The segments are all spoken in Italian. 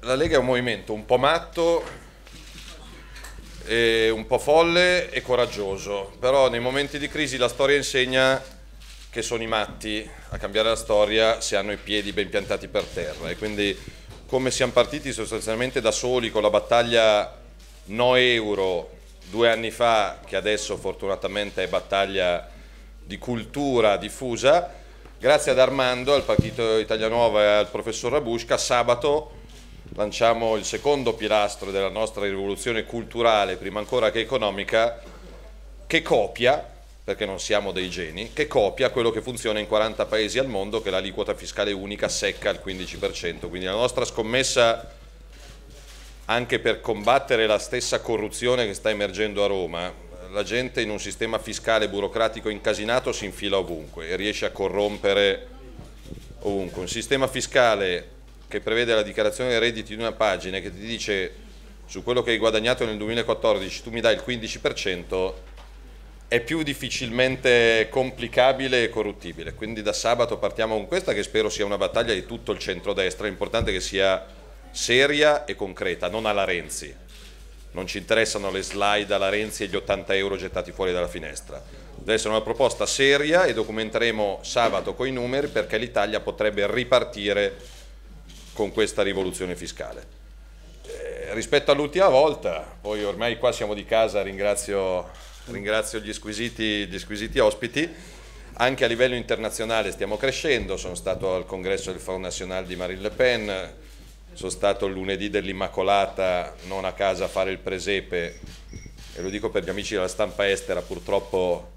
La Lega è un movimento un po' matto, un po' folle e coraggioso, però nei momenti di crisi la storia insegna che sono i matti a cambiare la storia se hanno i piedi ben piantati per terra e quindi come siamo partiti sostanzialmente da soli con la battaglia no euro due anni fa, che adesso fortunatamente è battaglia di cultura diffusa, grazie ad Armando, al Partito Italia Nuova e al professor Rabusca, sabato lanciamo il secondo pilastro della nostra rivoluzione culturale, prima ancora che economica, che copia, perché non siamo dei geni, che copia quello che funziona in 40 paesi al mondo, che l'aliquota fiscale unica secca al 15%. Quindi la nostra scommessa, anche per combattere la stessa corruzione che sta emergendo a Roma, la gente in un sistema fiscale burocratico incasinato si infila ovunque e riesce a corrompere ovunque. Un sistema fiscale che prevede la dichiarazione dei redditi di una pagina che ti dice su quello che hai guadagnato nel 2014 tu mi dai il 15%, è più difficilmente complicabile e corruttibile. Quindi da sabato partiamo con questa che spero sia una battaglia di tutto il centrodestra, l'importante è che sia seria e concreta, non alla Renzi. Non ci interessano le slide alla Renzi e gli 80 euro gettati fuori dalla finestra. Deve essere una proposta seria e documenteremo sabato con i numeri perché l'Italia potrebbe ripartire con questa rivoluzione fiscale. Eh, rispetto all'ultima volta, poi ormai qua siamo di casa, ringrazio, ringrazio gli, squisiti, gli squisiti ospiti, anche a livello internazionale stiamo crescendo, sono stato al congresso del Front National di Marine Le Pen, sono stato lunedì dell'Immacolata, non a casa a fare il presepe, e lo dico per gli amici della stampa estera, purtroppo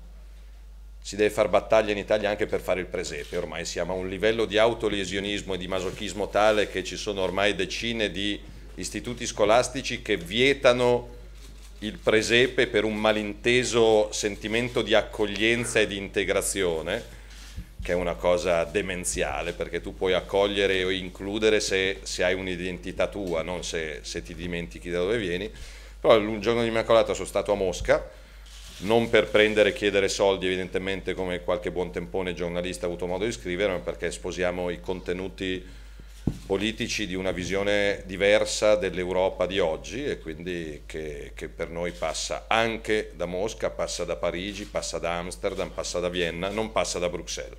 si deve fare battaglia in Italia anche per fare il presepe, ormai siamo a un livello di autolesionismo e di masochismo tale che ci sono ormai decine di istituti scolastici che vietano il presepe per un malinteso sentimento di accoglienza e di integrazione, che è una cosa demenziale, perché tu puoi accogliere o includere se, se hai un'identità tua, non se, se ti dimentichi da dove vieni. Però un giorno di Immacolata sono stato a Mosca, non per prendere e chiedere soldi evidentemente come qualche buon tempone giornalista ha avuto modo di scrivere, ma perché sposiamo i contenuti politici di una visione diversa dell'Europa di oggi e quindi che, che, per noi passa anche da Mosca, passa da Parigi, passa da Amsterdam, passa da Vienna, non passa da Bruxelles.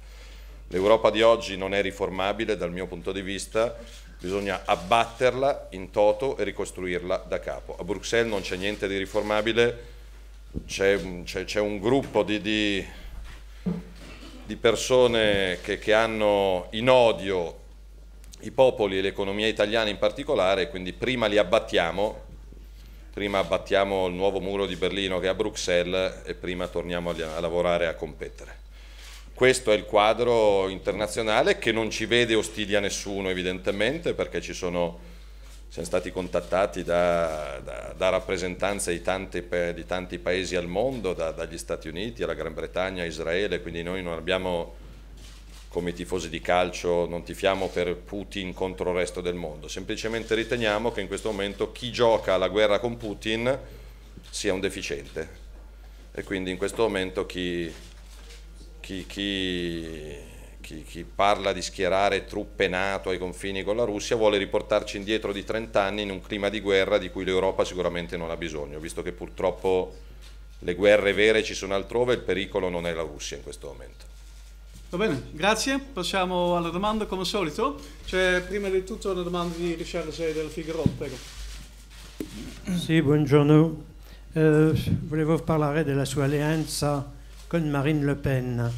L'Europa di oggi non è riformabile dal mio punto di vista, bisogna abbatterla in toto e ricostruirla da capo. A Bruxelles non c'è niente di riformabile c'è, un gruppo di, di, di persone che, che, hanno in odio i popoli e l'economia italiana in particolare, quindi prima li abbattiamo, prima abbattiamo il nuovo muro di Berlino che è a Bruxelles e prima torniamo a lavorare e a competere. Questo è il quadro internazionale che non ci vede ostili a nessuno evidentemente perché ci sono siamo stati contattati da, da, da rappresentanze di, tante, di, tanti paesi al mondo, da, dagli Stati Uniti alla Gran Bretagna, a Israele, quindi noi non abbiamo, come tifosi di calcio, non tifiamo per Putin contro il resto del mondo, semplicemente riteniamo che in questo momento chi gioca alla guerra con Putin sia un deficiente e quindi in questo momento chi, chi, chi chi, chi, parla di schierare truppe NATO ai confini con la Russia vuole riportarci indietro di 30 anni in un clima di guerra di cui l'Europa sicuramente non ha bisogno, visto che purtroppo le guerre vere ci sono altrove e il pericolo non è la Russia in questo momento. Va bene, grazie. Passiamo alle domande come al solito. C'è prima di tutto una domanda di Richard Zee del Figaro, prego. Sì, buongiorno. Eh, volevo parlare della sua alleanza con Marine Le Pen.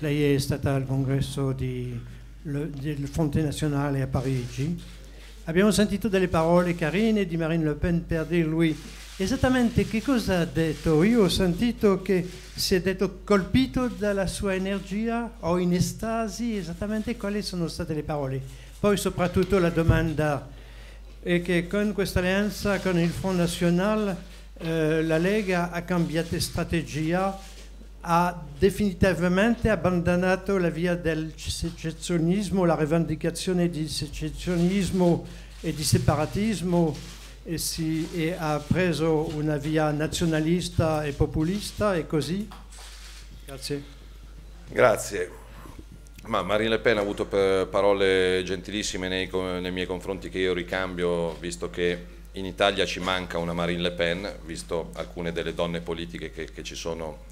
Lei è stata al congresso di, le, del Fronte Nazionale a Parigi. Abbiamo sentito delle parole carine di Marine Le Pen per dire esattamente che cosa ha detto. Io ho sentito che si è detto colpito dalla sua energia o in estasi, esattamente quali sono state le parole. Poi soprattutto la domanda è che con questa alleanza con il Front National eh, la Lega ha cambiato strategia ha definitivamente abbandonato la via del secessionismo, la rivendicazione di secessionismo e di separatismo e, si, e ha preso una via nazionalista e populista e così. Grazie. Grazie. Ma Marine Le Pen ha avuto parole gentilissime nei, nei miei confronti che io ricambio, visto che in Italia ci manca una Marine Le Pen, visto alcune delle donne politiche che, che ci sono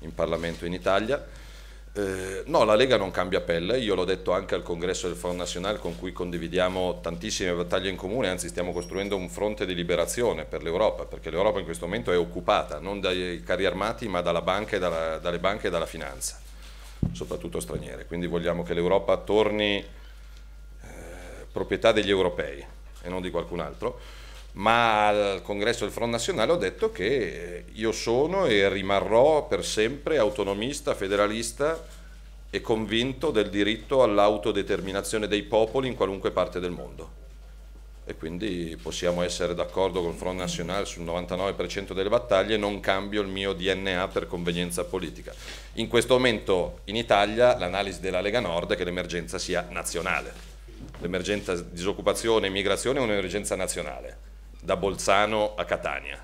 in Parlamento in Italia. Eh, no, la Lega non cambia pelle, io l'ho detto anche al congresso del Front National con cui condividiamo tantissime battaglie in comune, anzi stiamo costruendo un fronte di liberazione per l'Europa, perché l'Europa in questo momento è occupata non dai carri armati ma banca dalla, dalle banche e dalla finanza, soprattutto straniere, quindi vogliamo che l'Europa torni eh, proprietà degli europei e non di qualcun altro ma al congresso del Front Nazionale ho detto che eh, io sono e rimarrò per sempre autonomista, federalista e convinto del diritto all'autodeterminazione dei popoli in qualunque parte del mondo. E quindi possiamo essere d'accordo con il Front Nazionale sul 99% delle battaglie, non cambio il mio DNA per convenienza politica. In questo momento in Italia l'analisi della Lega Nord è che l'emergenza sia nazionale. L'emergenza disoccupazione e migrazione è un'emergenza nazionale da Bolzano a Catania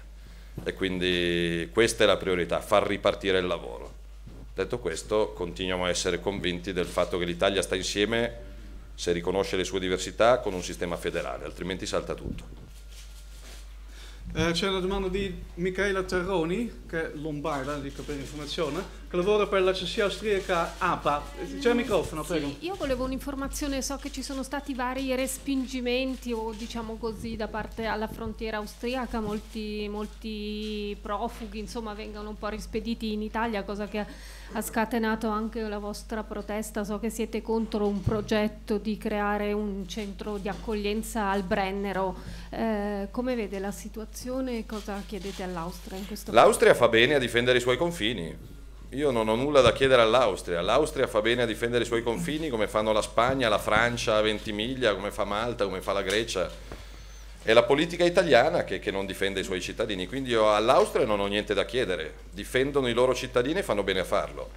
e quindi questa è la priorità, far ripartire il lavoro. Detto questo, continuiamo a essere convinti del fatto che l'Italia sta insieme se riconosce le sue diversità con un sistema federale, altrimenti salta tutto. Eh, c'è una domanda di Michela Terroni, che è lombarda, dico per informazione, che lavora per la austriaca APA. C'è il microfono, sì, prego. Io volevo un'informazione, so che ci sono stati vari respingimenti o diciamo così da parte alla frontiera austriaca, molti, molti profughi insomma vengono un po' rispediti in Italia, cosa che ha scatenato anche la vostra protesta. So che siete contro un progetto di creare un centro di accoglienza al Brennero. Eh, come vede la situazione e cosa chiedete all'Austria in questo momento? L'Austria fa bene a difendere i suoi confini. Io non ho nulla da chiedere all'Austria. L'Austria fa bene a difendere i suoi confini come fanno la Spagna, la Francia, Ventimiglia, come fa Malta, come fa la Grecia è la politica italiana che, che, non difende i suoi cittadini, quindi io all'Austria non ho niente da chiedere, difendono i loro cittadini e fanno bene a farlo.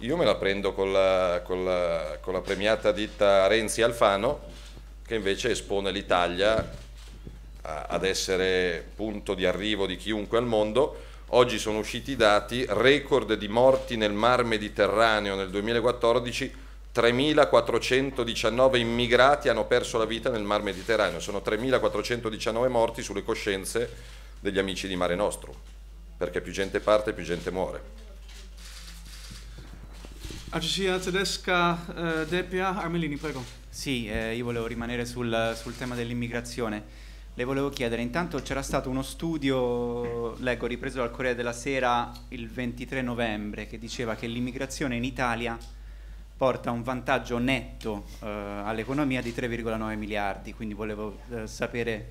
Io me la prendo con la, con la, con la premiata ditta Renzi Alfano, che invece espone l'Italia a, ad essere punto di arrivo di chiunque al mondo. Oggi sono usciti i dati, record di morti nel mar Mediterraneo nel 2014 3.419 immigrati hanno perso la vita nel Mar Mediterraneo, sono 3.419 morti sulle coscienze degli amici di Mare Nostro, perché più gente parte più gente muore. Agenția tedesca eh, DEPIA, Armelini, prego. Sì, eh, io volevo rimanere sul, sul tema dell'immigrazione. Le volevo chiedere, intanto c'era stato uno studio, leggo, ripreso dal Corriere della Sera il 23 novembre, che diceva che l'immigrazione in Italia porta un vantaggio netto eh, all'economia di 3,9 miliardi, quindi volevo eh, sapere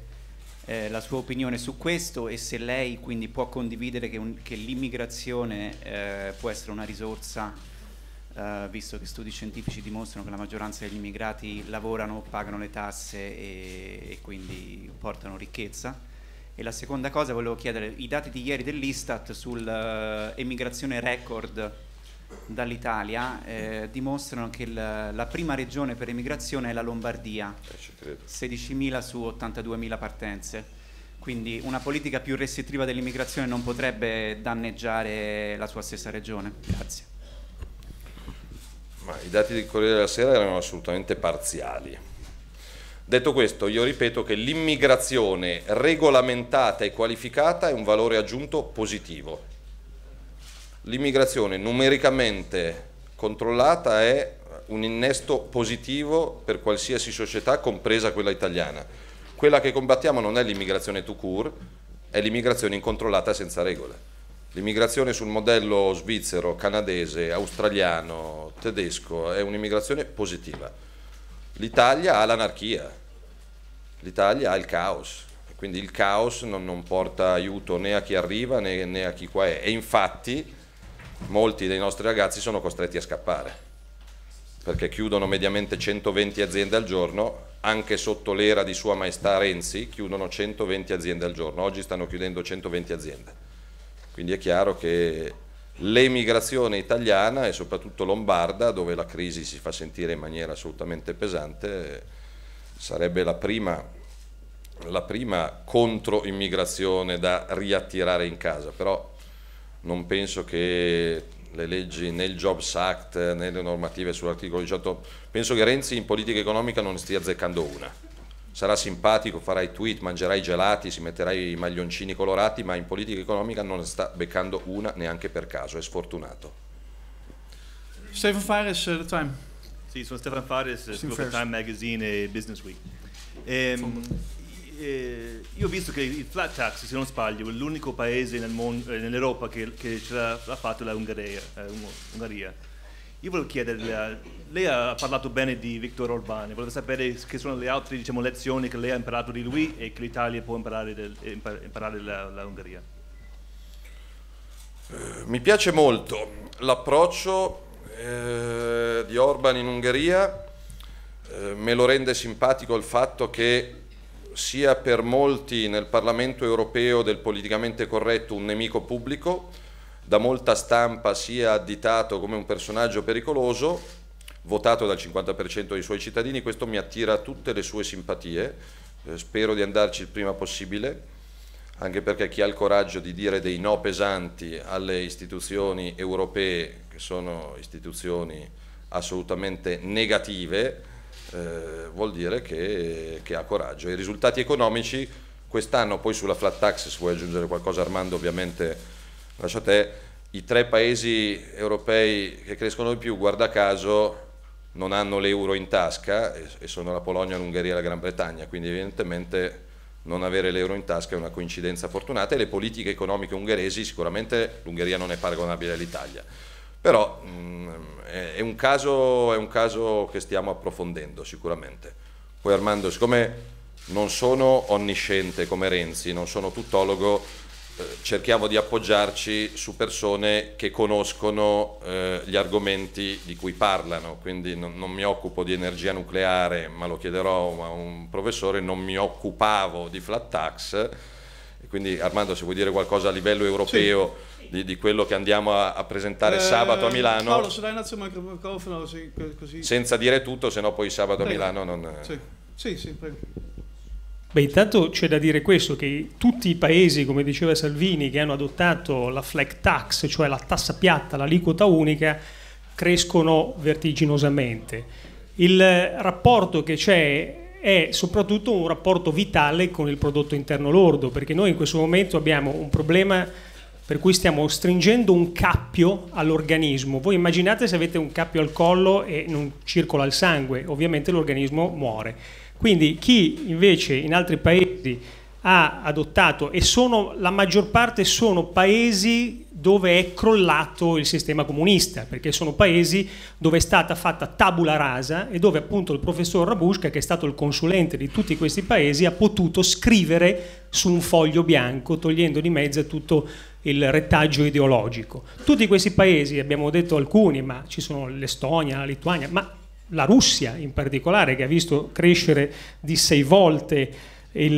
eh, la sua opinione su questo e se lei quindi può condividere che, che l'immigrazione eh, può essere una risorsa, eh, visto che studi scientifici dimostrano che la maggioranza degli immigrati lavorano, pagano le tasse e, e quindi portano ricchezza. E la seconda cosa volevo chiedere i dati di ieri dell'Istat sull'emigrazione eh, record dall'Italia eh, dimostrano che la, la prima regione per emigrazione è la Lombardia, 16.000 eh, su 82.000 partenze. Quindi una politica più restrittiva dell'immigrazione non potrebbe danneggiare la sua stessa regione. Grazie. Ma I dati del Corriere della Sera erano assolutamente parziali. Detto questo, io ripeto che l'immigrazione regolamentata e qualificata è un valore aggiunto positivo L'immigrazione numericamente controllata è un innesto positivo per qualsiasi società, compresa quella italiana. Quella che combattiamo non è l'immigrazione to cure, è l'immigrazione incontrollata senza regole. L'immigrazione sul modello svizzero, canadese, australiano, tedesco è un'immigrazione positiva. L'Italia ha l'anarchia, l'Italia ha il caos, quindi il caos non, non porta aiuto né a chi arriva né, né a chi qua è. E infatti molti dei nostri ragazzi sono costretti a scappare perché chiudono mediamente 120 aziende al giorno, anche sotto l'era di Sua Maestà Renzi chiudono 120 aziende al giorno, oggi stanno chiudendo 120 aziende. Quindi è chiaro che l'emigrazione italiana e soprattutto lombarda, dove la crisi si fa sentire in maniera assolutamente pesante, sarebbe la prima, la prima contro-immigrazione da riattirare in casa, però non penso che le leggi né il Jobs Act né le normative sull'articolo 18, penso che Renzi in politica economica non ne stia azzeccando una. Sarà simpatico, farai tweet, mangerai gelati, si metterai i maglioncini colorati, ma in politica economica non ne sta beccando una neanche per caso, è sfortunato. Stefan Fares, uh, The Time. Sì, sono Stefan Fares, Time Magazine e Business Week. Um, eh, io ho visto che il flat tax, se non sbaglio, è l'unico paese nel mondo, eh, nell'Europa che, che ce l'ha, fatto la Ungheria, eh, Ungheria. Io volevo chiederle, eh, lei ha parlato bene di Viktor Orbán, volevo sapere che sono le altre diciamo, lezioni che lei ha imparato di lui e che l'Italia può imparare, del, eh, imparare la, la Ungheria. Mi piace molto l'approccio eh, di Orbán in Ungheria, eh, me lo rende simpatico il fatto che sia per molti nel Parlamento europeo del politicamente corretto un nemico pubblico, da molta stampa sia additato come un personaggio pericoloso, votato dal 50% dei suoi cittadini, questo mi attira tutte le sue simpatie, eh, spero di andarci il prima possibile, anche perché chi ha il coraggio di dire dei no pesanti alle istituzioni europee, che sono istituzioni assolutamente negative, eh, vuol dire che, che, ha coraggio. I risultati economici quest'anno, poi sulla flat tax, se vuoi aggiungere qualcosa Armando ovviamente lascia te, i tre paesi europei che crescono di più, guarda caso, non hanno l'euro in tasca e sono la Polonia, l'Ungheria e la Gran Bretagna, quindi evidentemente non avere l'euro in tasca è una coincidenza fortunata e le politiche economiche ungheresi sicuramente l'Ungheria non è paragonabile all'Italia. Però mh, mm, è, un caso, è un caso che stiamo approfondendo sicuramente. Poi Armando, siccome non sono onnisciente come Renzi, non sono tuttologo, eh, cerchiamo di appoggiarci su persone che conoscono eh, gli argomenti di cui parlano, quindi non, non, mi occupo di energia nucleare, ma lo chiederò a un professore, non mi occupavo di flat tax, e quindi Armando se vuoi dire qualcosa a livello europeo sì. di, di, quello che andiamo a, a presentare eh, sabato a Milano. Paolo, se dai un attimo il microfono così, così. Senza dire tutto, sennò poi sabato prego. a Milano non... Eh. Sì, sì, sì prego. Beh, intanto c'è da dire questo, che tutti i paesi, come diceva Salvini, che hanno adottato la flag tax, cioè la tassa piatta, l'aliquota unica, crescono vertiginosamente. Il rapporto che c'è è soprattutto un rapporto vitale con il prodotto interno lordo, perché noi in questo momento abbiamo un problema per cui stiamo stringendo un cappio all'organismo. Voi immaginate se avete un cappio al collo e non circola il sangue, ovviamente l'organismo muore. Quindi chi invece in altri paesi ha adottato e sono, la maggior parte sono paesi dove è crollato il sistema comunista, perché sono paesi dove è stata fatta tabula rasa e dove appunto il professor Rabusca, che è stato il consulente di tutti questi paesi, ha potuto scrivere su un foglio bianco, togliendo di mezzo tutto il retaggio ideologico. Tutti questi paesi, abbiamo detto alcuni, ma ci sono l'Estonia, la Lituania, ma la Russia in particolare, che ha visto crescere di sei volte il,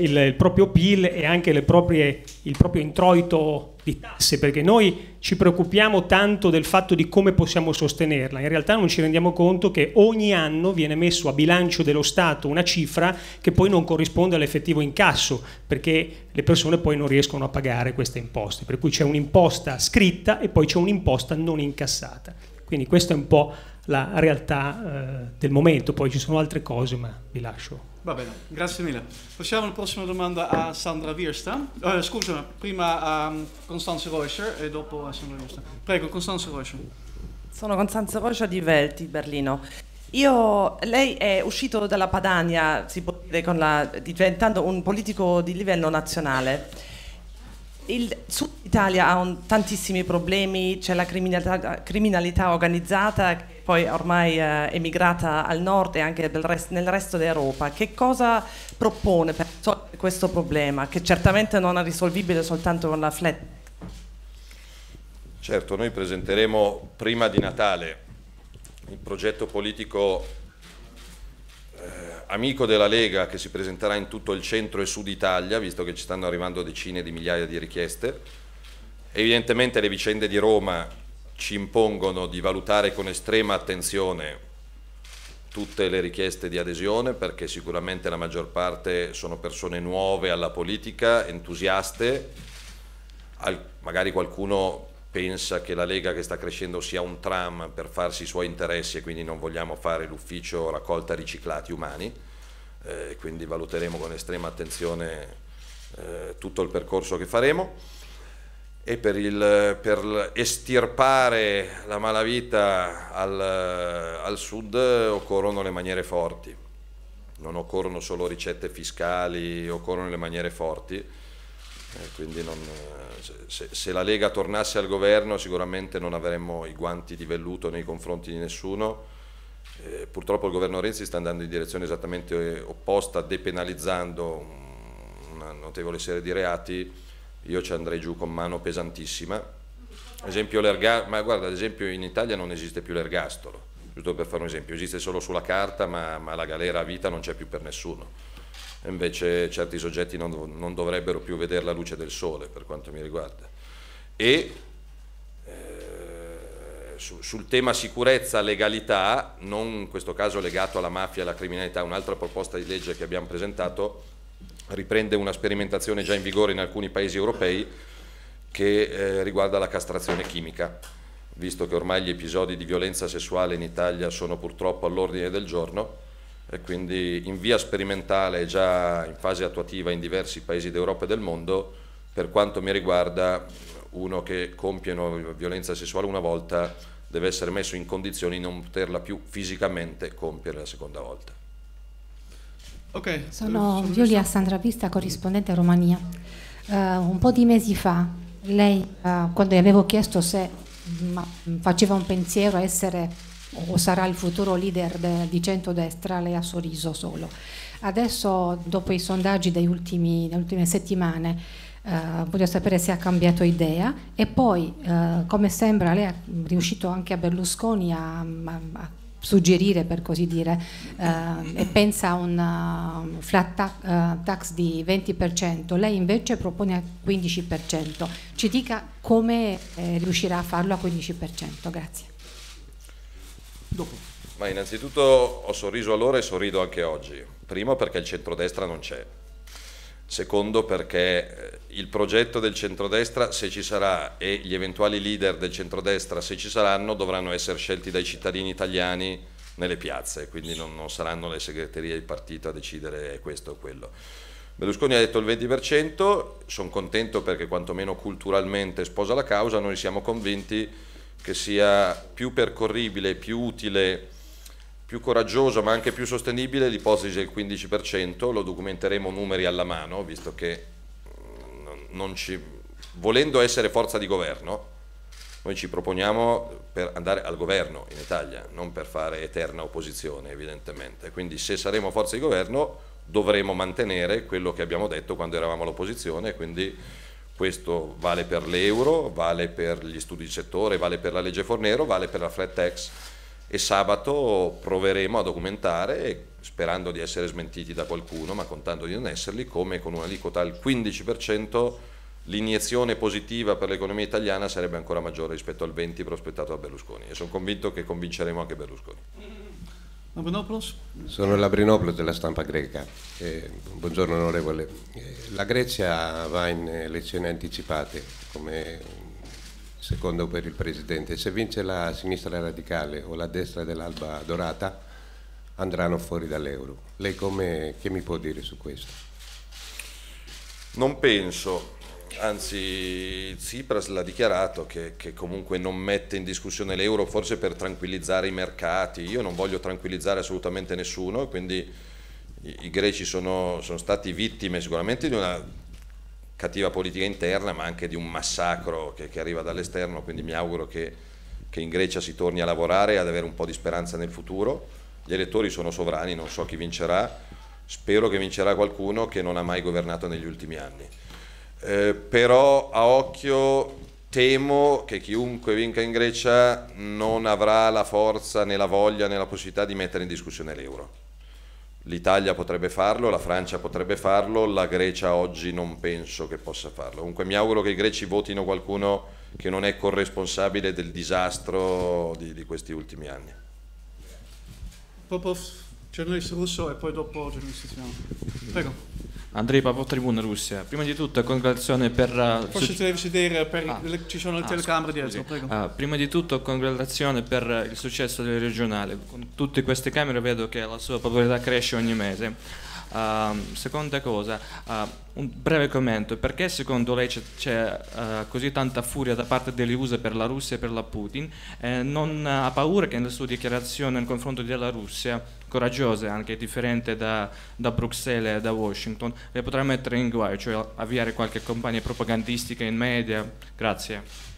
il, il proprio PIL e anche proprie, il proprio introito di tasse, perché noi ci preoccupiamo tanto del fatto di come possiamo sostenerla, in realtà non ci rendiamo conto che ogni anno viene messo a bilancio dello Stato una cifra che poi non corrisponde all'effettivo incasso, perché le persone poi non riescono a pagare queste imposte, per cui c'è un'imposta scritta e poi c'è un'imposta non incassata. Quindi questa è un po' la realtà eh, del momento, poi ci sono altre cose ma vi lascio. Va bene, grazie mille. Passiamo alla prossima domanda a Sandra Wiersta. Eh, scusa, prima a um, Constanze Reuscher e dopo a Sandra Wiersta. Prego, Constanze Reuscher. Sono Constanze Reuscher di Velti, Berlino. Io, lei è uscito dalla Padania, si può dire, la, diventando un politico di livello nazionale il Sud Italia ha un, tantissimi problemi, c'è la criminalità, criminalità, organizzata poi ormai eh, emigrata al nord e anche rest, nel resto d'Europa. Che cosa propone per risolvere questo problema, che certamente non è risolvibile soltanto con la flat? Certo, noi presenteremo prima di Natale il progetto politico eh, amico della Lega che si presenterà in tutto il centro e sud Italia, visto che ci stanno arrivando decine di migliaia di richieste. Evidentemente le vicende di Roma ci impongono di valutare con estrema attenzione tutte le richieste di adesione perché sicuramente la maggior parte sono persone nuove alla politica, entusiaste, magari qualcuno pensa che la Lega che sta crescendo sia un tram per farsi i suoi interessi e quindi non vogliamo fare l'ufficio raccolta riciclati umani, eh, quindi valuteremo con estrema attenzione eh, tutto il percorso che faremo e per, il, per estirpare la malavita al, al sud occorrono le maniere forti, non occorrono solo ricette fiscali, occorrono le maniere forti, eh, quindi non eh, se, se, la Lega tornasse al governo sicuramente non avremmo i guanti di velluto nei confronti di nessuno. Eh, purtroppo il governo Renzi sta andando in direzione esattamente eh, opposta, depenalizzando una notevole serie di reati. Io ci andrei giù con mano pesantissima. Ad esempio, ma guarda, ad esempio in Italia non esiste più l'ergastolo, giusto per fare un esempio, esiste solo sulla carta, ma, ma la galera a vita non c'è più per nessuno invece certi soggetti non, non dovrebbero più vedere la luce del sole per quanto mi riguarda. E eh, sul tema sicurezza, legalità, non in questo caso legato alla mafia e alla criminalità, un'altra proposta di legge che abbiamo presentato riprende una sperimentazione già in vigore in alcuni paesi europei che eh, riguarda la castrazione chimica, visto che ormai gli episodi di violenza sessuale in Italia sono purtroppo all'ordine del giorno e quindi in via sperimentale già in fase attuativa in diversi paesi d'Europa e del mondo, per quanto mi riguarda uno che compie una violenza sessuale una volta deve essere messo in condizioni di non poterla più fisicamente compiere la seconda volta. Okay. Sono Giulia Sandravista, corrispondente a Romania. Uh, un po' di mesi fa, lei, uh, quando le avevo chiesto se mh, faceva un pensiero a essere o sarà il futuro leader de, di centrodestra, lei ha sorriso solo. Adesso, dopo i sondaggi delle ultime settimane, Uh, voglio sapere se ha cambiato idea e poi, uh, come sembra, lei è riuscito anche a Berlusconi a, a, a suggerire, per così dire, uh, e pensa a un um, flat ta tax di 20%, lei invece propone a 15%. Ci dica come eh, riuscirà a farlo a 15%. Grazie. Dopo. Ma innanzitutto ho sorriso allora e sorrido anche oggi. Primo perché il centrodestra non c'è. Secondo perché eh, il progetto del centrodestra, se ci sarà, e gli eventuali leader del centrodestra, se ci saranno, dovranno essere scelti dai cittadini italiani nelle piazze, quindi non, non saranno le segreterie del partito a decidere questo o quello. Berlusconi ha detto il 20%, sono contento perché quantomeno culturalmente sposa la causa, noi siamo convinti che sia più percorribile, più utile, più coraggioso, ma anche più sostenibile l'ipotesi del 15%, lo documenteremo numeri alla mano, visto che mm, ci, volendo essere forza di governo, noi ci proponiamo per andare al governo in Italia, non per fare eterna opposizione evidentemente, quindi se saremo forza di governo dovremo mantenere quello che abbiamo detto quando eravamo all'opposizione, quindi questo vale per l'euro, vale per gli studi di settore, vale per la legge Fornero, vale per la flat tax e sabato proveremo a documentare, sperando di essere smentiti da qualcuno, ma contando di non esserli, come con un'aliquota al 15% l'iniezione positiva per l'economia italiana sarebbe ancora maggiore rispetto al 20% prospettato da Berlusconi e sono convinto che convinceremo anche Berlusconi. Labrinopoulos. Sono Labrinopoulos della stampa greca. Eh, buongiorno onorevole. Eh, la Grecia va in elezioni anticipate come secondo per il presidente. Se vince la sinistra radicale o la destra dell'alba dorata andranno fuori dall'euro. Lei come, che mi può dire su questo? Non penso Anzi, Tsipras l'ha dichiarato che, che, comunque non mette in discussione l'euro, forse per tranquillizzare i mercati. Io non voglio tranquillizzare assolutamente nessuno, quindi i, i greci sono, sono stati vittime sicuramente di una cattiva politica interna, ma anche di un massacro che, che arriva dall'esterno, quindi mi auguro che, che, in Grecia si torni a lavorare e ad avere un po' di speranza nel futuro. Gli elettori sono sovrani, non so chi vincerà, spero che vincerà qualcuno che non ha mai governato negli ultimi anni. Eh, però a occhio temo che chiunque vinca in Grecia non avrà la forza né la voglia né la possibilità di mettere in discussione l'euro. L'Italia potrebbe farlo, la Francia potrebbe farlo, la Grecia oggi non penso che possa farlo. Comunque mi auguro che i greci votino qualcuno che non è corresponsabile del disastro di, di questi ultimi anni. Popov. Giornalista russo e poi dopo giornalista italiano. Prego. Andrei Papò Tribune Russia, prima di tutto congratulazione per... Uh, Forse su- devi sedere, per ah. le, ci sono le ah, telecamere dietro, prego. Uh, prima di tutto congratulazione per uh, il successo del regionale, con tutte queste camere vedo che la sua popolarità cresce ogni mese. Ehm, seconda cosa, eh, un breve commento, perché secondo lei c'è, c'è così tanta furia da parte degli USA per la Russia e per la Putin? Eh, non ha paura che nella sua dichiarazione nel confronto della Russia coraggiose, anche differente da, da, Bruxelles e da Washington, le potrà mettere in guai, cioè avviare qualche campagna propagandistica in media? Grazie.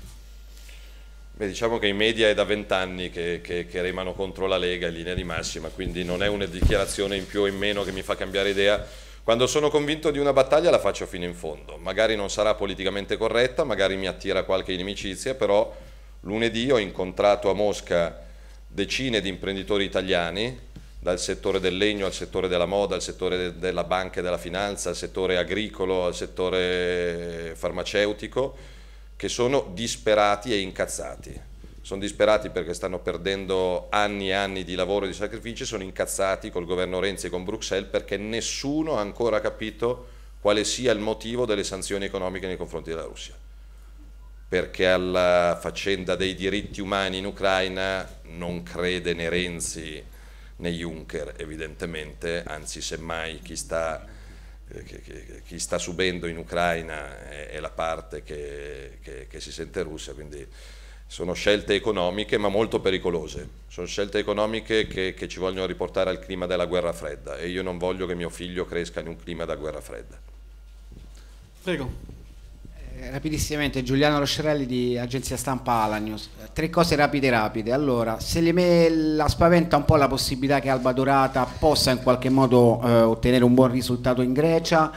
Beh, diciamo che i media è da vent'anni che, che, che, remano contro la Lega in linea di massima, quindi non è una dichiarazione in più o in meno che mi fa cambiare idea. Quando sono convinto di una battaglia la faccio fino in fondo, magari non sarà politicamente corretta, magari mi attira qualche inimicizia, però lunedì ho incontrato a Mosca decine di imprenditori italiani dal settore del legno al settore della moda, al settore della banca e della finanza, al settore agricolo, al settore farmaceutico, che sono disperati e incazzati. Sono disperati perché stanno perdendo anni e anni di lavoro e di sacrifici, sono incazzati col governo Renzi e con Bruxelles perché nessuno ha ancora capito quale sia il motivo delle sanzioni economiche nei confronti della Russia perché alla faccenda dei diritti umani in Ucraina non crede né Renzi né Juncker evidentemente, anzi semmai chi sta, eh, chi sta subendo in Ucraina è, la parte che, che, si sente russa, quindi sono scelte economiche ma molto pericolose, sono scelte economiche che ci vogliono riportare al clima della guerra fredda e io non voglio che mio figlio cresca in un clima da guerra fredda. Prego. Eh, rapidissimamente Giuliano Roscerelli di agenzia stampa Alanius Tre cose rapide rapide. Allora, se l'Eme la spaventa un po' la possibilità che Alba Dorata possa in qualche modo eh, ottenere un buon risultato in Grecia,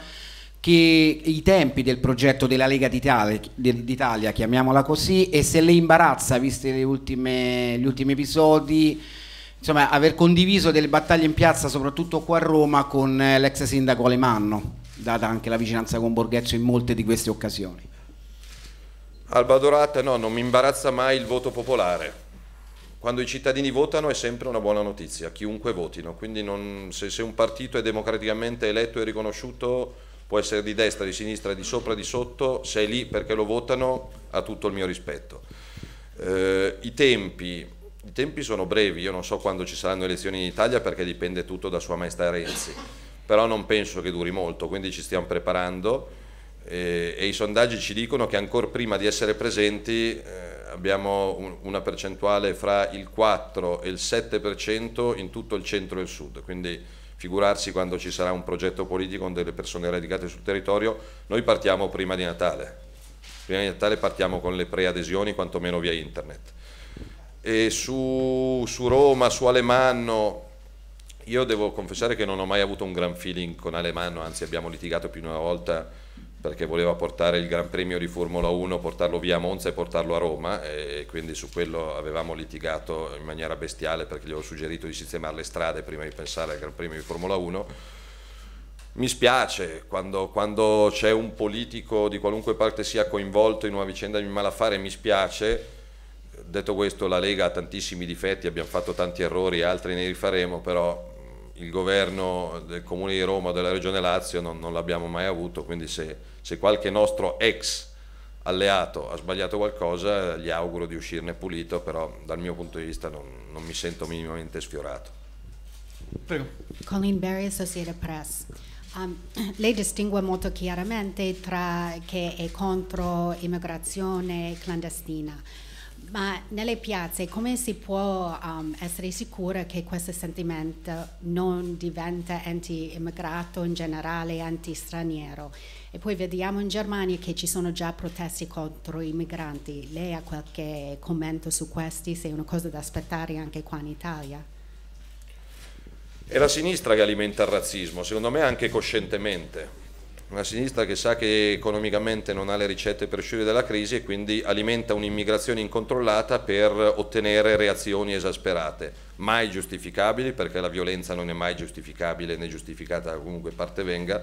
che i tempi del progetto della Lega d'Italia, chiamiamola così, e se le imbarazza, visti ultime, gli ultimi episodi, insomma, aver condiviso delle battaglie in piazza, soprattutto qua a Roma, con eh, l'ex sindaco Alemanno data anche la vicinanza con Borghezzo in molte di queste occasioni. Alba Dorata, no, non mi imbarazza mai il voto popolare. Quando i cittadini votano è sempre una buona notizia, chiunque votino, quindi non, se, se un partito è democraticamente eletto e riconosciuto può essere di destra, di sinistra, di sopra, di sotto, se è lì perché lo votano ha tutto il mio rispetto. Eh, i, tempi, I tempi sono brevi, io non so quando ci saranno elezioni in Italia perché dipende tutto da Sua Maestà Renzi però non penso che duri molto, quindi ci stiamo preparando e, e i sondaggi ci dicono che ancora prima di essere presenti eh, abbiamo un, una percentuale fra il 4 e il 7% in tutto il centro e il sud, quindi figurarsi quando ci sarà un progetto politico con delle persone radicate sul territorio, noi partiamo prima di Natale, prima di Natale partiamo con le preadesioni quantomeno via internet. E su, su Roma, su Alemanno, io devo confessare che non ho mai avuto un gran feeling con Alemanno, anzi abbiamo litigato più di una volta perché voleva portare il Gran Premio di Formula 1, portarlo via a Monza e portarlo a Roma e quindi su quello avevamo litigato in maniera bestiale perché gli avevo suggerito di sistemare le strade prima di pensare al Gran Premio di Formula 1. Mi spiace quando, quando c'è un politico di qualunque parte sia coinvolto in una vicenda di malaffare, mi spiace. Detto questo, la Lega ha tantissimi difetti, abbiamo fatto tanti errori, altri ne rifaremo, però il governo del Comune di Roma, o della Regione Lazio, non, non l'abbiamo mai avuto, quindi se, se, qualche nostro ex alleato ha sbagliato qualcosa gli auguro di uscirne pulito, però dal mio punto di vista non, non mi sento minimamente sfiorato. Prego. Colin Berry, Associated Press. Um, lei distingue molto chiaramente tra che è contro immigrazione clandestina. Ma nelle piazze come si può um, essere sicura che questo sentimento non diventa anti-immigrato in generale, anti-straniero? E poi vediamo in Germania che ci sono già proteste contro i migranti. Lei ha qualche commento su questi? Se è una cosa da aspettare anche qua in Italia? È la sinistra che alimenta il razzismo, secondo me anche coscientemente una sinistra che sa che economicamente non ha le ricette per uscire dalla crisi e quindi alimenta un'immigrazione incontrollata per ottenere reazioni esasperate, mai giustificabili perché la violenza non è mai giustificabile né giustificata da qualunque parte venga,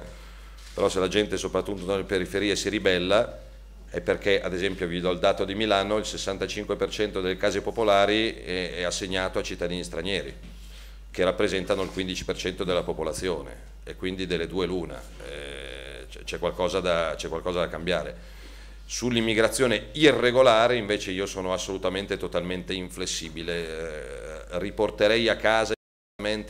però se la gente soprattutto nelle periferie si ribella è perché ad esempio vi do il dato di Milano, il 65% delle case popolari è, è assegnato a cittadini stranieri che rappresentano il 15% della popolazione e quindi delle due l'una. Eh, c'è qualcosa, qualcosa da cambiare. Sull'immigrazione irregolare invece io sono assolutamente totalmente inflessibile, eh, riporterei a casa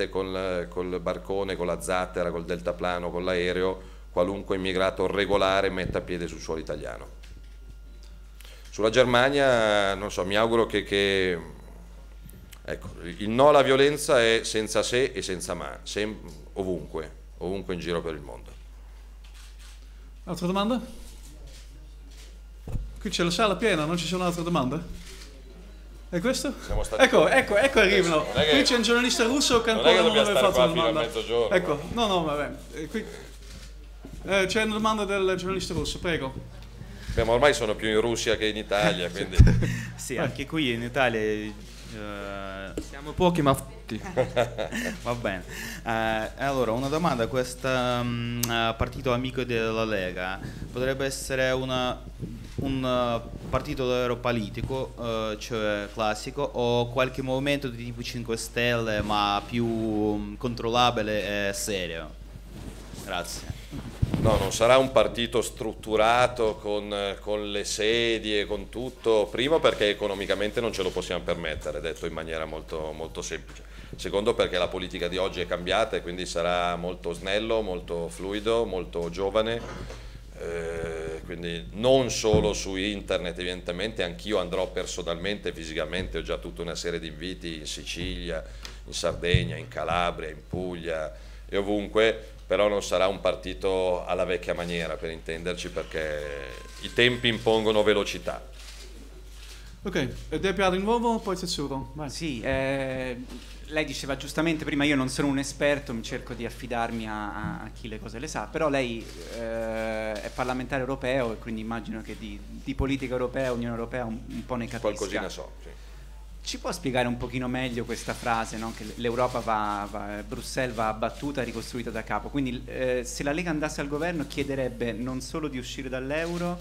col, col barcone, con la zattera, col deltaplano, con l'aereo, qualunque immigrato regolare metta piede sul suolo italiano. Sulla Germania, non so, mi auguro che, che ecco, il no alla violenza è senza se e senza ma, ovunque, ovunque in giro per il mondo. Altre domande? Qui c'è la sala piena, non ci sono altre domande? È questo? Ecco, ecco, ecco arrivano. Qui c'è un giornalista russo che ancora non, che non aveva fatto la domanda. Ecco, no, no, va bene. Eh, qui... Eh, c'è una domanda del giornalista russo, prego. Beh, ma ormai sono più in Russia che in Italia, quindi... sì, anche qui in Italia eh, siamo pochi, ma tutti. Va bene. Eh, allora, una domanda, questo um, mm, eh, partito amico della Lega potrebbe essere una, un eh, partito davvero politico, uh, eh, cioè classico, o qualche movimento di tipo 5 Stelle ma più um, controllabile e serio? Grazie. No, non sarà un partito strutturato con, con, le sedie, con tutto, primo perché economicamente non ce lo possiamo permettere, detto in maniera molto, molto semplice, secondo perché la politica di oggi è cambiata e quindi sarà molto snello, molto fluido, molto giovane, eh, quindi non solo su internet evidentemente, anch'io andrò personalmente, fisicamente, ho già tutta una serie di inviti in Sicilia, in Sardegna, in Calabria, in Puglia e ovunque però non sarà un partito alla vecchia maniera per intenderci perché i tempi impongono velocità. Ok, devi di nuovo, poi se Sì, eh, lei diceva giustamente prima io non sono un esperto, mi cerco di affidarmi a, a chi le cose le sa, però lei eh, è parlamentare europeo e quindi immagino che di, di politica europea, Unione Europea un, un po' ne capisca. Qualcosina so, sì. Ci può spiegare un pochino meglio questa frase, no? che l'Europa va, va, Bruxelles va abbattuta, ricostruita da capo? Quindi eh, se la Lega andasse al governo chiederebbe non solo di uscire dall'euro,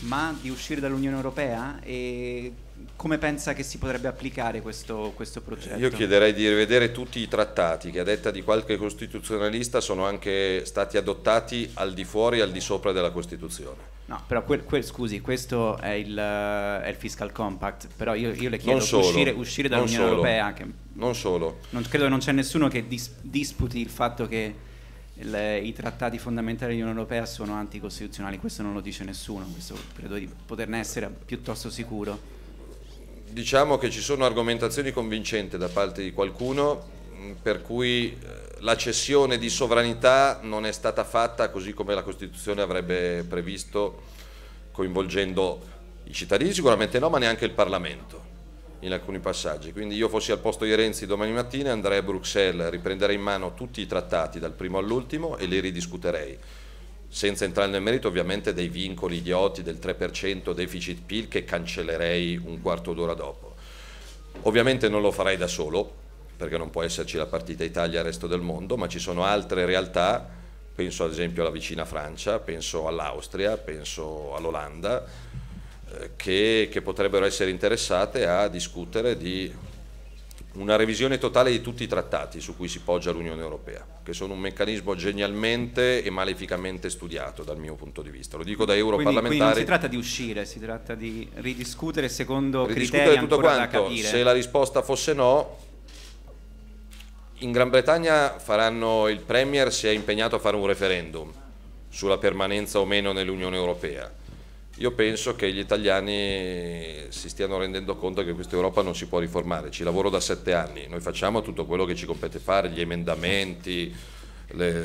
ma di uscire dall'Unione Europea e come pensa che si potrebbe applicare questo, questo, progetto? Io chiederei di rivedere tutti i trattati che a detta di qualche costituzionalista sono anche stati adottati al di fuori e al di sopra della Costituzione. No, però quel, quel, scusi, questo è il, è il, fiscal compact, però io, io le chiedo di uscire, uscire dall'Unione Europea. Che non solo. Non, credo che non c'è nessuno che dis, disputi il fatto che... Le, i trattati fondamentali dell'Unione Europea sono anticostituzionali, questo non lo dice nessuno, questo credo di poterne essere piuttosto sicuro diciamo che ci sono argomentazioni convincenti da parte di qualcuno mm, per cui eh, la cessione di sovranità non è stata fatta così come la Costituzione avrebbe previsto, coinvolgendo i cittadini sicuramente no, ma neanche il Parlamento in alcuni passaggi. Quindi io fossi al posto di Renzi domani mattina, andrei a Bruxelles, riprenderei in mano tutti i trattati dal primo all'ultimo e li ridiscuterei senza entrare nel merito ovviamente dei vincoli idioti del 3% deficit PIL che cancellerei un quarto d'ora dopo. Ovviamente non lo farei da solo, perché non può esserci la partita Italia al resto del mondo, ma ci sono altre realtà, penso ad esempio alla vicina Francia, penso all'Austria, penso all'Olanda, eh, che, che, potrebbero essere interessate a discutere di una revisione totale di tutti i trattati su cui si poggia l'Unione Europea, che sono un meccanismo genialmente e maleficamente studiato dal mio punto di vista. Lo dico da europarlamentare. Quindi, quindi non si tratta di uscire, si tratta di ridiscutere secondo ridiscutere criteri tutto quanto. Se la risposta fosse no, in Gran Bretagna faranno, il Premier si è impegnato a fare un referendum sulla permanenza o meno nell'Unione Europea io penso che gli italiani si stiano rendendo conto che questa Europa non si può riformare, ci lavoro da sette anni, noi facciamo tutto quello che ci compete fare, gli emendamenti, le,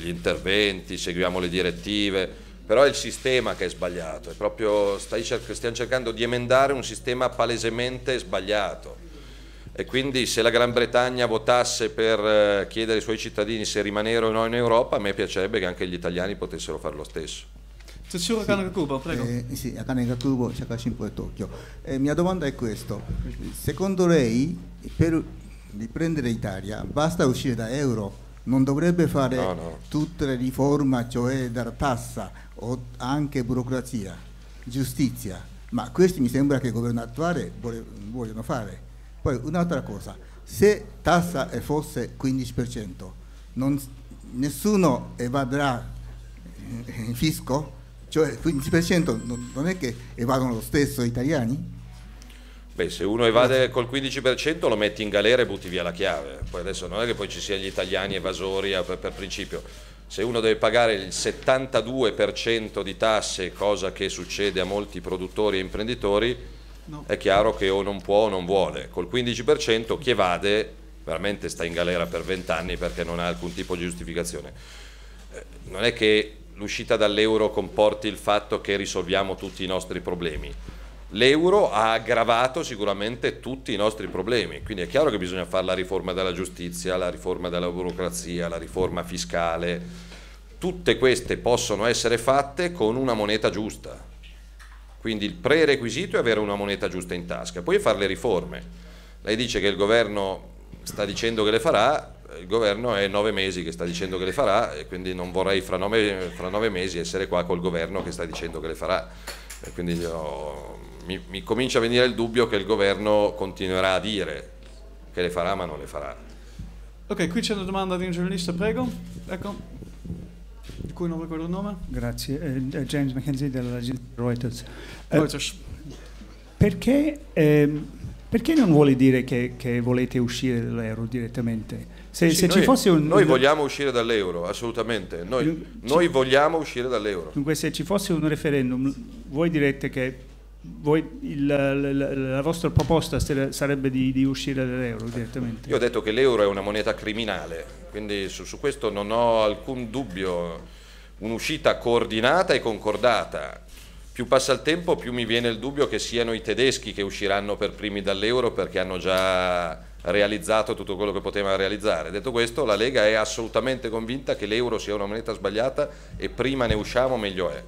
gli interventi, seguiamo le direttive, però è il sistema che è sbagliato, è proprio, cer- stiamo cercando di emendare un sistema palesemente sbagliato e quindi se la Gran Bretagna votasse per eh, chiedere ai suoi cittadini se rimanere o no in Europa, a me piacerebbe che anche gli italiani potessero fare lo stesso. Cicciura sì, Canega Cubo, Shaka e Tokyo. Eh, mia domanda è questa. Secondo lei, per riprendere l'Italia, basta uscire da euro? Non dovrebbe fare no, no. tutte le riforme, cioè dalla tassa o anche burocrazia, giustizia? Ma questo mi sembra che il governo attuale vuole, vogliono fare. Poi un'altra cosa, se tassa fosse 15%, non, nessuno evadrà in eh, fisco? Cioè il 15% non, non è che evadono lo stesso gli italiani? Beh, se uno evade col 15% lo metti in galera e butti via la chiave. Poi adesso non è che poi ci siano gli italiani evasori per, per principio. Se uno deve pagare il 72% di tasse, cosa che succede a molti produttori e imprenditori, no. è chiaro che o non può o non vuole. Col 15% chi evade veramente sta in galera per 20 anni perché non ha alcun tipo di giustificazione. Eh, non è che l'uscita dall'euro comporti il fatto che risolviamo tutti i nostri problemi. L'euro ha aggravato sicuramente tutti i nostri problemi, quindi è chiaro che bisogna fare la riforma della giustizia, la riforma della burocrazia, la riforma fiscale. Tutte queste possono essere fatte con una moneta giusta. Quindi il prerequisito è avere una moneta giusta in tasca, poi fare le riforme. Lei dice che il governo sta dicendo che le farà, il governo è nove mesi che sta dicendo che le farà e quindi non vorrei fra nove, fra nove mesi essere qua col governo che sta dicendo che le farà. E quindi io, mi, mi, comincia a venire il dubbio che il governo continuerà a dire che le farà ma non le farà. Ok, qui c'è una domanda di un giornalista, prego. Ecco. Di cui non ricordo il nome. Grazie. Uh, James McKenzie dell'agenzia Reuters. Uh, Reuters. Perché, eh, perché, non vuole dire che, che volete uscire dall'euro direttamente? Se, sì, se noi, ci fosse un... Noi vogliamo uscire dall'euro, assolutamente. Noi, ci... noi, vogliamo uscire dall'euro. Dunque, se ci fosse un referendum, voi direte che voi, il, la, la, la, vostra proposta sarebbe di, di, uscire dall'euro direttamente? Io ho detto che l'euro è una moneta criminale, quindi su, su questo non ho alcun dubbio. Un'uscita coordinata e concordata più passa il tempo più mi viene il dubbio che siano i tedeschi che usciranno per primi dall'euro perché hanno già realizzato tutto quello che poteva realizzare. Detto questo, la Lega è assolutamente convinta che l'euro sia una moneta sbagliata e prima ne usciamo meglio è.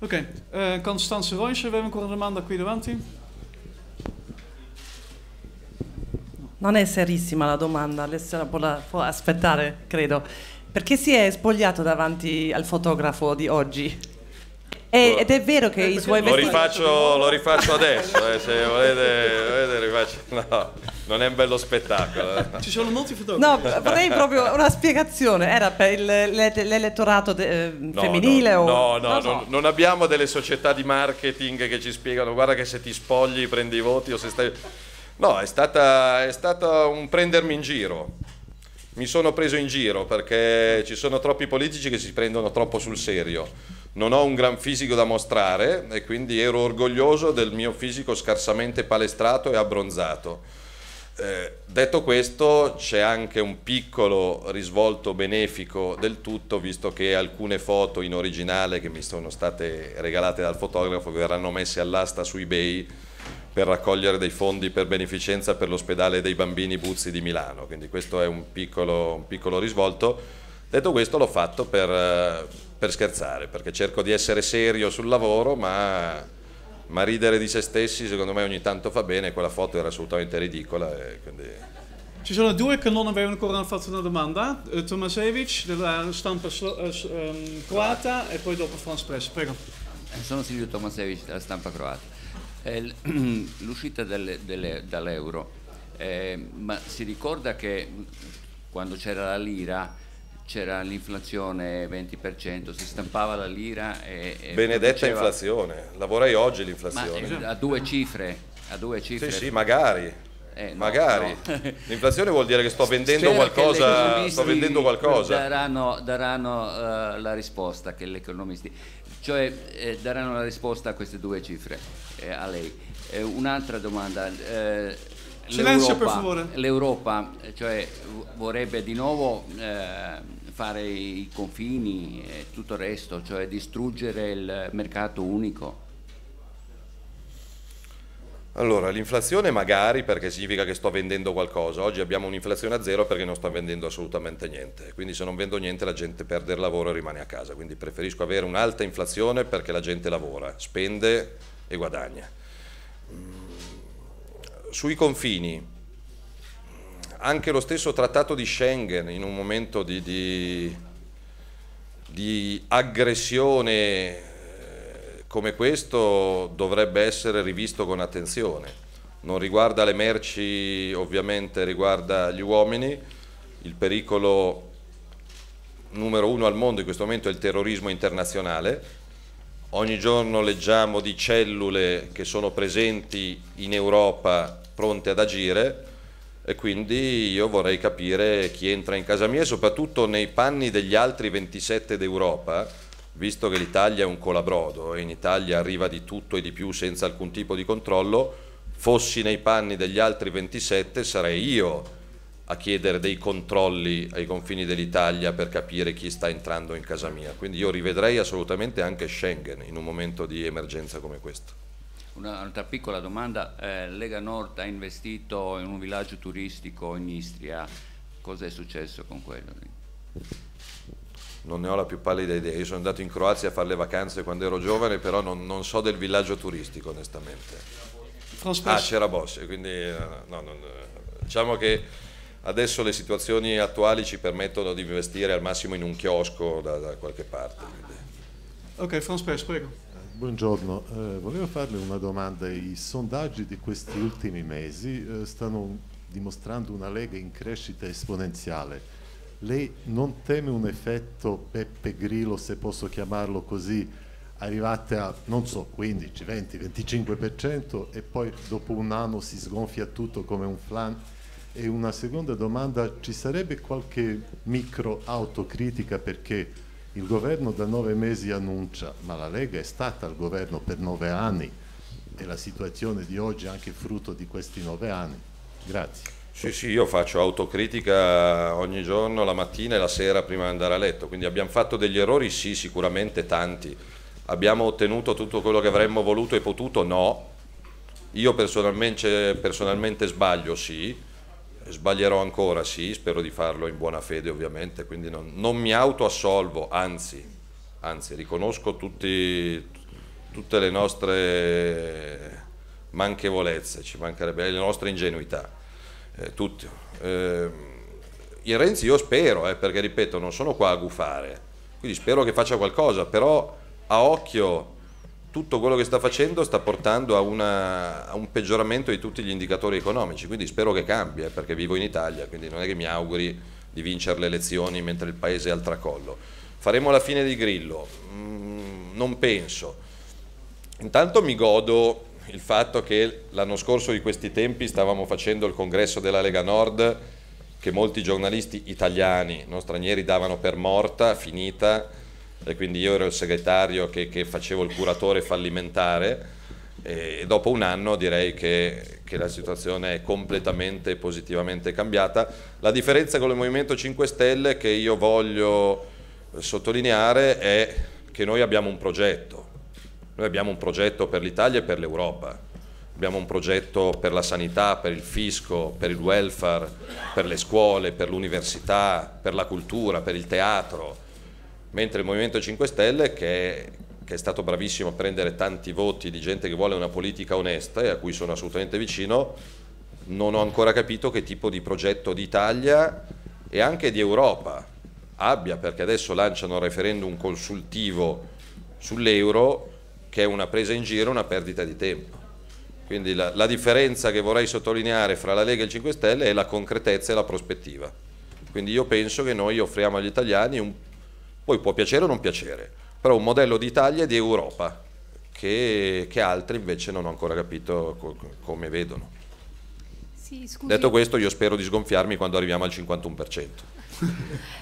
Ok, eh, Constanze Royce, abbiamo ancora una domanda qui davanti? Non è serissima la domanda, Alessia può, può aspettare, credo. Perché si è spogliato davanti al fotografo di oggi? E, eh, boh. ed è vero che eh, i suoi lo vestiti... Rifaccio, lo rifaccio adesso, eh, se volete, volete rifaccio... No, non è un bello spettacolo. Eh. Ci sono molti fotografi. No, vorrei proprio una spiegazione. Era per il, l'elettorato de, eh, femminile? No, o... no, no, non, non abbiamo delle società di marketing che ci spiegano guarda che se ti spogli prendi i voti o se stai... No, è stato un prendermi in giro. Mi sono preso in giro perché ci sono troppi politici che si prendono troppo sul serio non ho un gran fisico da mostrare e quindi ero orgoglioso del mio fisico scarsamente palestrato e abbronzato. Eh, detto questo, c'è anche un piccolo risvolto benefico del tutto, visto che alcune foto in originale che mi sono state regalate dal fotografo verranno messe all'asta su eBay per raccogliere dei fondi per beneficenza per l'ospedale dei bambini Buzzi di Milano. Quindi questo è un piccolo, un piccolo risvolto. Detto questo, l'ho fatto per eh, per scherzare, perché cerco di essere serio sul lavoro, ma, ma ridere di se stessi secondo me ogni tanto fa bene, quella foto era assolutamente ridicola. Quindi... Ci sono due che non avevano ancora fatto una domanda. Uh, eh, Tomasevic, della stampa um, croata e poi dopo Franz Press. Prego. Eh, sono Silvio Tomasevic della stampa croata. l'uscita delle, delle, dall'euro, eh, ma si ricorda che quando c'era la lira c'era l'inflazione 20%, si stampava la lira e... e Benedetta produceva... inflazione, lavorai oggi l'inflazione. Ma, eh, a due cifre, a due cifre. Sì, sì, magari. Eh, no, magari. No. L'inflazione vuol dire che sto vendendo Spero qualcosa. Sto vendendo qualcosa. Daranno, daranno uh, la risposta che gli economisti, cioè eh, daranno la risposta a queste due cifre eh, a lei. Eh, un'altra domanda Silenzio per favore. L'Europa eh, cioè, vorrebbe di nuovo eh, fare i confini e tutto il resto, cioè distruggere il mercato unico. Allora, l'inflazione magari perché significa che sto vendendo qualcosa. Oggi abbiamo un'inflazione a zero perché non sto vendendo assolutamente niente. Quindi se non vendo niente la gente perde il lavoro e rimane a casa. Quindi preferisco avere un'alta inflazione perché la gente lavora, spende e guadagna sui confini, anche lo stesso trattato di Schengen in un momento di, di, di aggressione eh, come questo dovrebbe essere rivisto con attenzione. Non riguarda le merci, ovviamente riguarda gli uomini. Il pericolo numero uno al mondo in questo momento è il terrorismo internazionale. Ogni giorno leggiamo di cellule che sono presenti in Europa pronte ad agire e quindi io vorrei capire chi entra in casa mia e soprattutto nei panni degli altri 27 d'Europa, visto che l'Italia è un colabrodo e in Italia arriva di tutto e di più senza alcun tipo di controllo, fossi nei panni degli altri 27 sarei io a chiedere dei controlli ai confini dell'Italia per capire chi sta entrando in casa mia. Quindi io rivedrei assolutamente anche Schengen in un momento di emergenza come questo. Un'altra piccola domanda, eh, Lega Nord ha investito in un villaggio turistico in Istria, cosa è successo con quello? Non ne ho la più pallida idea, io sono andato in Croazia a fare le vacanze quando ero giovane, però non, non so del villaggio turistico onestamente. Ah, c'era Bosch, quindi eh, no, no, eh, diciamo che adesso le situazioni attuali ci permettono di investire al massimo in un chiosco da, da qualche parte. Quindi. Ok, Franz Pers, prego. Buongiorno, eh, volevo farle una domanda. I sondaggi di questi ultimi mesi eh, stanno dimostrando una Lega in crescita esponenziale. Lei non teme un effetto Peppe Grillo, se posso chiamarlo così, arrivate a non so 15, 20, 25% e poi dopo un anno si sgonfia tutto come un flan? E una seconda domanda, ci sarebbe qualche micro autocritica perché il governo da nove mesi annuncia, ma la Lega è stata al governo per nove anni e la situazione di oggi è anche frutto di questi nove anni. Grazie. Sì, sì, io faccio autocritica ogni giorno, la mattina e la sera prima di andare a letto, quindi abbiamo fatto degli errori, sì, sicuramente tanti. Abbiamo ottenuto tutto quello che avremmo voluto e potuto? No. Io personalmente, personalmente sbaglio, sì sbaglierò ancora, sì, spero di farlo in buona fede ovviamente, quindi non, non mi autoassolvo, anzi, anzi riconosco tutti, tutte le nostre manchevolezze, ci mancherebbe, le nostre ingenuità, eh, tutti. Eh, in Renzi io spero, eh, perché ripeto, non sono qua a gufare, quindi spero che faccia qualcosa, però a occhio tutto quello che sta facendo sta portando a, una, a, un peggioramento di tutti gli indicatori economici, quindi spero che cambia, eh, perché vivo in Italia, quindi non è che mi auguri di vincere le elezioni mentre il paese è al tracollo. Faremo la fine di Grillo? Mm, non penso. Intanto mi godo il fatto che l'anno scorso di questi tempi stavamo facendo il congresso della Lega Nord che molti giornalisti italiani, non stranieri, davano per morta, finita, e quindi io ero il segretario che, che facevo il curatore fallimentare e dopo un anno direi che, che, la situazione è completamente e positivamente cambiata. La differenza con il Movimento 5 Stelle che io voglio sottolineare è che noi abbiamo un progetto, noi abbiamo un progetto per l'Italia e per l'Europa, abbiamo un progetto per la sanità, per il fisco, per il welfare, per le scuole, per l'università, per la cultura, per il teatro mentre il Movimento 5 Stelle che è, che è stato bravissimo a prendere tanti voti di gente che vuole una politica onesta e a cui sono assolutamente vicino, non ho ancora capito che tipo di progetto d'Italia e anche di Europa abbia, perché adesso lanciano un referendum consultivo sull'euro che è una presa in giro una perdita di tempo. Quindi la, la, differenza che vorrei sottolineare fra la Lega e il 5 Stelle è la concretezza e la prospettiva. Quindi io penso che noi offriamo agli italiani un poi può piacere o non piacere, però un modello di Italia e di Europa che, che altri invece non ho ancora capito co come vedono. Sì, Detto questo io spero di sgonfiarmi quando arriviamo al 51%.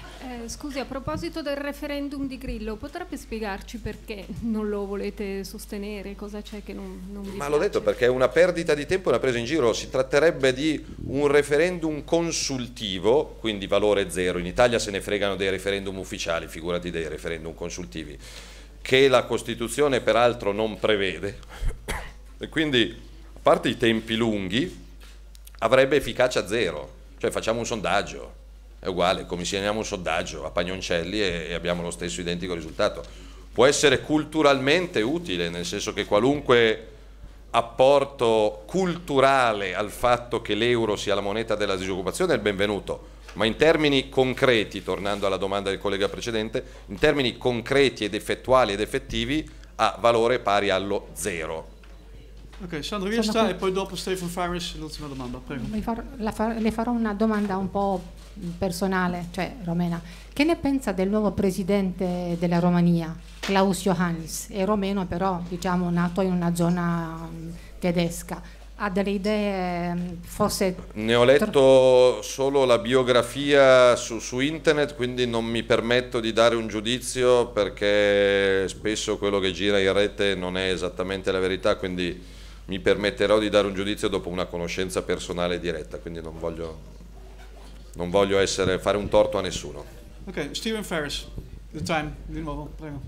Eh, scusi, a proposito del referendum di Grillo, potrebbe spiegarci perché non lo volete sostenere? Cosa c'è che non, non vi Ma l'ho detto perché è una perdita di tempo e una presa in giro. Si tratterebbe di un referendum consultivo, quindi valore zero. In Italia se ne fregano dei referendum ufficiali, figurati dei referendum consultivi, che la Costituzione peraltro non prevede. e quindi, a parte i tempi lunghi, avrebbe efficacia zero. Cioè facciamo un sondaggio è uguale, commissioniamo un sondaggio a Pagnoncelli e, e abbiamo lo stesso identico risultato. Può essere culturalmente utile, nel senso che qualunque apporto culturale al fatto che l'euro sia la moneta della disoccupazione è il benvenuto, ma in termini concreti, tornando alla domanda del collega precedente, in termini concreti ed effettuali ed effettivi ha valore pari allo zero. Ok, Sandro Riesta e poi dopo Stefan Faris, l'ultima domanda, prego. Le farò una domanda un po' personale, cioè romena, che ne pensa del nuovo presidente della Romania, Klaus Johannis? È romeno però, diciamo, nato in una zona mm, tedesca. Ha delle idee mm, forse... Ne ho letto solo la biografia su, su internet, quindi non mi permetto di dare un giudizio perché spesso quello che gira in rete non è esattamente la verità, quindi mi permetterò di dare un giudizio dopo una conoscenza personale diretta, quindi non voglio non voglio essere, fare un torto a nessuno. Ok, Steven Ferris, the time, di nuovo, prego.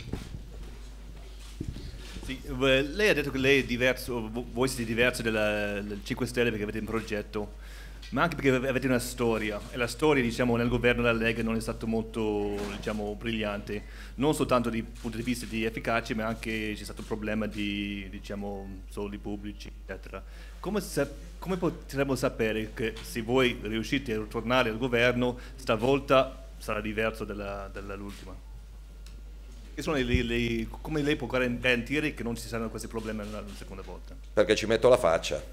Sì, eh, lei ha detto che lei è diverso, voi siete diversi dal 5 Stelle perché avete un progetto, ma anche perché avete una storia e la storia diciamo, nel governo della Lega non è stata molto diciamo, brillante, non soltanto dal punto di vista di efficacia, ma anche c'è stato un problema di diciamo, soldi pubblici, eccetera. Come sapete come potremmo sapere che se voi riuscite a tornare al governo, stavolta sarà diverso dall'ultima? come lei può garantire che non ci saranno questi problemi una seconda volta? Perché ci metto la faccia.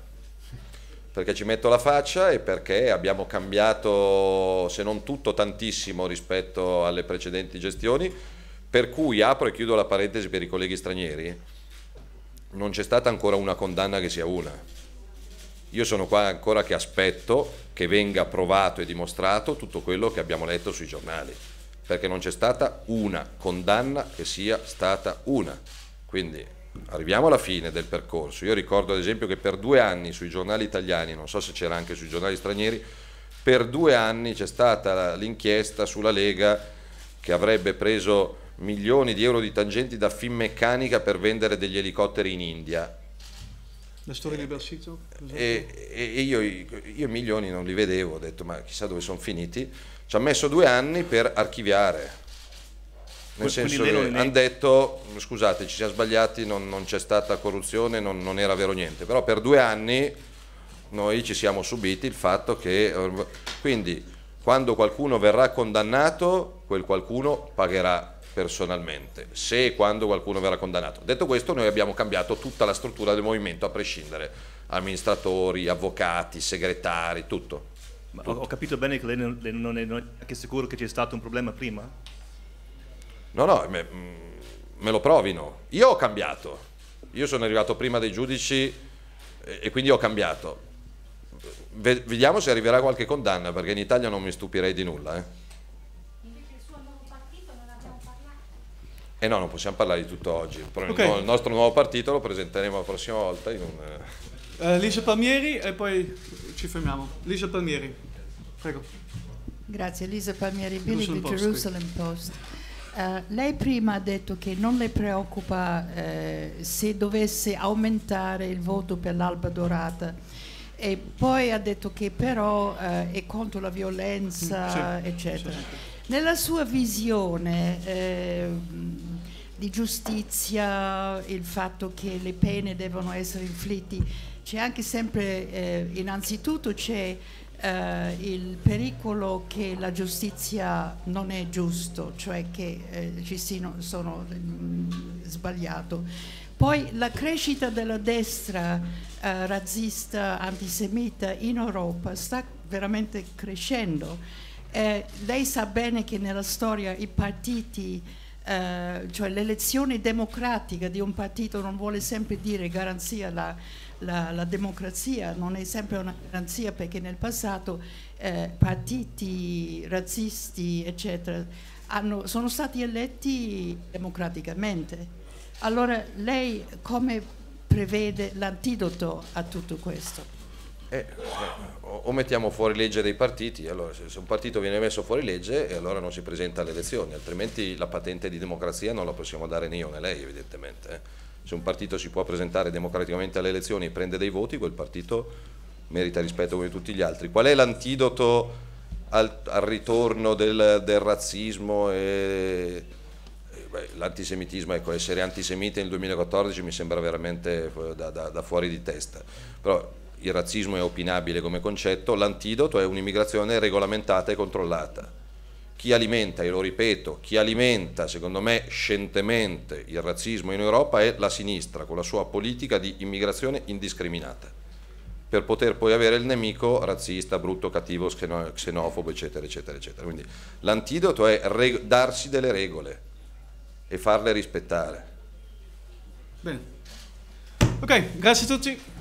Perché ci metto la faccia e perché abbiamo cambiato, se non tutto, tantissimo rispetto alle precedenti gestioni. Per cui apro e chiudo la parentesi per i colleghi stranieri. Non c'è stata ancora una condanna che sia una io sono qua ancora che aspetto che venga provato e dimostrato tutto quello che abbiamo letto sui giornali, perché non c'è stata una condanna che sia stata una. Quindi arriviamo alla fine del percorso. Io ricordo ad esempio che per due anni sui giornali italiani, non so se c'era anche sui giornali stranieri, per due anni c'è stata l'inchiesta sulla Lega che avrebbe preso milioni di euro di tangenti da Finmeccanica per vendere degli elicotteri in India la storia di Bersizio? E, e io, io, milioni non li vedevo, ho detto ma chissà dove sono finiti. Ci ha messo due anni per archiviare. Nel senso che hanno detto scusate ci siamo sbagliati, non, non c'è stata corruzione, non, non, era vero niente. Però per due anni noi ci siamo subiti il fatto che... Quindi quando qualcuno verrà condannato, quel qualcuno pagherà personalmente, se e quando qualcuno verrà condannato. Detto questo, noi abbiamo cambiato tutta la struttura del movimento, a prescindere, amministratori, avvocati, segretari, tutto. Ma tutto. Ho capito bene che lei non, lei non è neanche sicuro che c'è stato un problema prima? No, no, me, mm, me, lo provino. Io ho cambiato. Io sono arrivato prima dei giudici e, e quindi ho cambiato. Ve, vediamo se arriverà qualche condanna, perché in Italia non mi stupirei di nulla. Eh. Eh no, non possiamo parlare di tutto oggi. Okay. Il nostro nuovo partito lo presenteremo la prossima volta. In un... uh, eh. eh, Licia Palmieri e poi ci fermiamo. Licia Palmieri, prego. Grazie, Lisa Palmieri, Billy di Jerusalem Post. Uh, lei prima ha detto che non le preoccupa uh, se dovesse aumentare il voto per l'Alba Dorata e poi ha detto che però uh, è contro la violenza, sì, eccetera. Sì. Nella sua visione eh, di giustizia, il fatto che le pene devono essere inflitte, c'è anche sempre, eh, innanzitutto c'è eh, il pericolo che la giustizia non è giusta, cioè che eh, ci siano, sono mh, mm, sbagliato. Poi la crescita della destra eh, razzista, antisemita in Europa sta veramente crescendo eh, lei sa bene che nella storia i partiti, eh, cioè l'elezione democratica di un partito non vuole sempre dire garanzia la, la, la democrazia, non è sempre una garanzia perché nel passato eh, partiti razzisti, eccetera, hanno, sono stati eletti democraticamente. Allora lei come prevede l'antidoto a tutto questo? Eh, o mettiamo fuori legge dei partiti, allora se un partito viene messo fuori legge e allora non si presenta alle elezioni, altrimenti la patente di democrazia non la possiamo dare né io né lei evidentemente. Eh. Se un partito si può presentare democraticamente alle elezioni e prende dei voti, quel partito merita rispetto come tutti gli altri. Qual è l'antidoto al, al ritorno del, del razzismo e, l'antisemitismo, ecco, essere antisemite nel 2014 mi sembra veramente eh, da, da, da fuori di testa. Però il razzismo è opinabile come concetto, l'antidoto è un'immigrazione regolamentata e controllata. Chi alimenta, e lo ripeto, chi alimenta, secondo me, scientemente il razzismo in Europa è la sinistra, con la sua politica di immigrazione indiscriminata, per poter poi avere il nemico razzista, brutto, cattivo, xenofobo, eccetera, eccetera, eccetera. Quindi l'antidoto è darsi delle regole e farle rispettare. Bene. Ok, grazie a tutti.